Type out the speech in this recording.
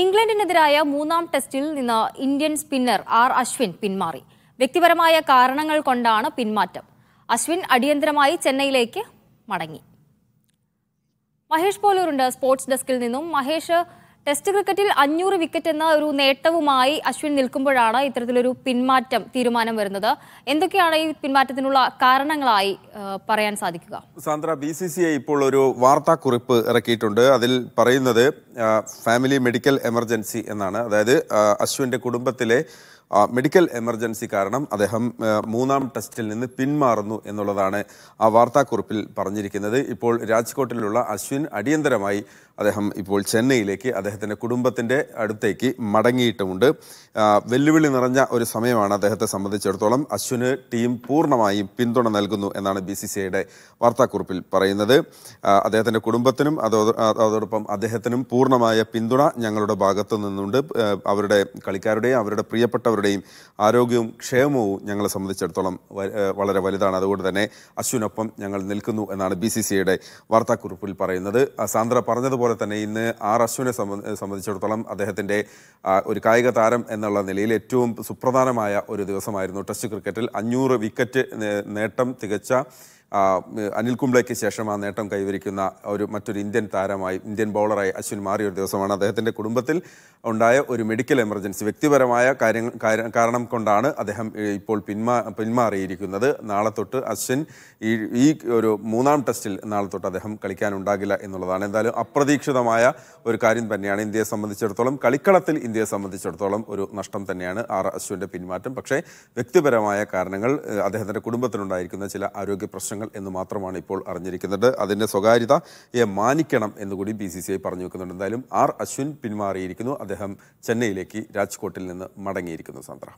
ഇംഗ്ലണ്ടിനെതിരായ മൂന്നാം ടെസ്റ്റിൽ നിന്ന് ഇന്ത്യൻ സ്പിന്നർ ആർ അശ്വിൻ പിന്മാറി വ്യക്തിപരമായ കാരണങ്ങൾ കൊണ്ടാണ് പിന്മാറ്റം അശ്വിൻ അടിയന്തരമായി ചെന്നൈയിലേക്ക് മടങ്ങി മഹേഷ് പോലൂരുണ്ട് സ്പോർട്സ് ഡെസ്കിൽ നിന്നും മഹേഷ് ടെസ്റ്റ് ക്രിക്കറ്റിൽ അഞ്ഞൂറ് വിക്കറ്റ് എന്ന ഒരു നേട്ടവുമായി അശ്വിൻ നിൽക്കുമ്പോഴാണ് ഇത്തരത്തിലൊരു പിന്മാറ്റം തീരുമാനം വരുന്നത് എന്തൊക്കെയാണ് ഈ പിന്മാറ്റത്തിനുള്ള കാരണങ്ങളായി പറയാൻ സാധിക്കുക Sandra B C C I ഇപ്പോൾ ഒരു വാർത്താക്കുറിപ്പ് ഇറക്കിയിട്ടുണ്ട് അതിൽ പറയുന്നത് ഫാമിലി മെഡിക്കൽ എമർജൻസി എന്നാണ് അതായത് അശ്വിൻ്റെ കുടുംബത്തിലെ മെഡിക്കൽ എമർജൻസി കാരണം അദ്ദേഹം മൂന്നാം ടെസ്റ്റിൽ നിന്ന് പിന്മാറുന്നു എന്നുള്ളതാണ് ആ വാർത്താക്കുറിപ്പിൽ പറഞ്ഞിരിക്കുന്നത് ഇപ്പോൾ രാജ്കോട്ടിലുള്ള അശ്വിൻ അടിയന്തരമായി അദ്ദേഹം ഇപ്പോൾ ചെന്നൈയിലേക്ക് അദ്ദേഹത്തിൻ്റെ കുടുംബത്തിൻ്റെ അടുത്തേക്ക് മടങ്ങിയിട്ടുമുണ്ട് വെല്ലുവിളി നിറഞ്ഞ ഒരു സമയമാണ് അദ്ദേഹത്തെ സംബന്ധിച്ചിടത്തോളം അശ്വിന് ടീം പൂർണ്ണമായും പിന്തുണ നൽകുന്നു എന്നാണ് ബി സി സിഐയുടെ വാർത്താക്കുറിപ്പിൽ പറയുന്നത് അദ്ദേഹത്തിൻ്റെ കുടുംബത്തിനും അതോടൊപ്പം അദ്ദേഹത്തിനും പൂർണ്ണമായ പിന്തുണ ഞങ്ങളുടെ ഭാഗത്തു നിന്നുണ്ട് അവരുടെ കളിക്കാരുടെയും അവരുടെ പ്രിയപ്പെട്ടവരുടെ എല്ലാവരുടെയും ആരോഗ്യവും ക്ഷേമവും ഞങ്ങളെ സംബന്ധിച്ചിടത്തോളം വളരെ വലുതാണ് അതുകൊണ്ട് തന്നെ അശ്വിനൊപ്പം ഞങ്ങൾ നിൽക്കുന്നു എന്നാണ് ബി സി സിയുടെ വാർത്താക്കുറിപ്പിൽ പറയുന്നത് സാന്ദ്ര പറഞ്ഞതുപോലെ തന്നെ ഇന്ന് ആർ അശ്വിനെ സംബന്ധിച്ചിടത്തോളം അദ്ദേഹത്തിൻ്റെ ഒരു കായിക താരം എന്നുള്ള നിലയിൽ ഏറ്റവും സുപ്രധാനമായ ഒരു ദിവസമായിരുന്നു ടെസ്റ്റ് ക്രിക്കറ്റിൽ അഞ്ഞൂറ് വിക്കറ്റ് നേട്ടം തികച്ച അനിൽ കുംബ്ലയ്ക്ക് ശേഷം ആ നേട്ടം കൈവരിക്കുന്ന ഒരു മറ്റൊരു ഇന്ത്യൻ താരമായി ഇന്ത്യൻ ബൗളറായി അശ്വിൻ മാറിയ ഒരു ദിവസമാണ് അദ്ദേഹത്തിൻ്റെ കുടുംബത്തിൽ ഉണ്ടായ ഒരു മെഡിക്കൽ എമർജൻസി വ്യക്തിപരമായ കാര്യങ്ങൾ കാരണം കൊണ്ടാണ് അദ്ദേഹം ഇപ്പോൾ പിന്മാ പിന്മാറിയിരിക്കുന്നത് നാളെ തൊട്ട് അശ്വിൻ ഈ ഈ ഒരു മൂന്നാം ടെസ്റ്റിൽ നാളെ തൊട്ട് അദ്ദേഹം കളിക്കാനുണ്ടാകില്ല എന്നുള്ളതാണ് എന്തായാലും അപ്രതീക്ഷിതമായ ഒരു കാര്യം തന്നെയാണ് ഇന്ത്യയെ സംബന്ധിച്ചിടത്തോളം കളിക്കളത്തിൽ ഇന്ത്യയെ സംബന്ധിച്ചിടത്തോളം ഒരു നഷ്ടം തന്നെയാണ് ആർ അശ്വിൻ്റെ പിന്മാറ്റം പക്ഷേ വ്യക്തിപരമായ കാരണങ്ങൾ അദ്ദേഹത്തിൻ്റെ കുടുംബത്തിനുണ്ടായിരിക്കുന്ന ചില ആരോഗ്യ പ്രശ്നങ്ങൾ എന്ന് മാത്രമാണ് ഇപ്പോൾ അറിഞ്ഞിരിക്കുന്നത് അതിൻ്റെ സ്വകാര്യത മാനിക്കണം എന്നുകൂടി ബി സി സി ഐ പറഞ്ഞു വെക്കുന്നുണ്ട് എന്തായാലും ആർ അശ്വിൻ പിന്മാറിയിരിക്കുന്നു അദ്ദേഹം ചെന്നൈയിലേക്ക് രാജ്കോട്ടിൽ നിന്ന് മടങ്ങിയിരിക്കുന്നു സന്ദ്ര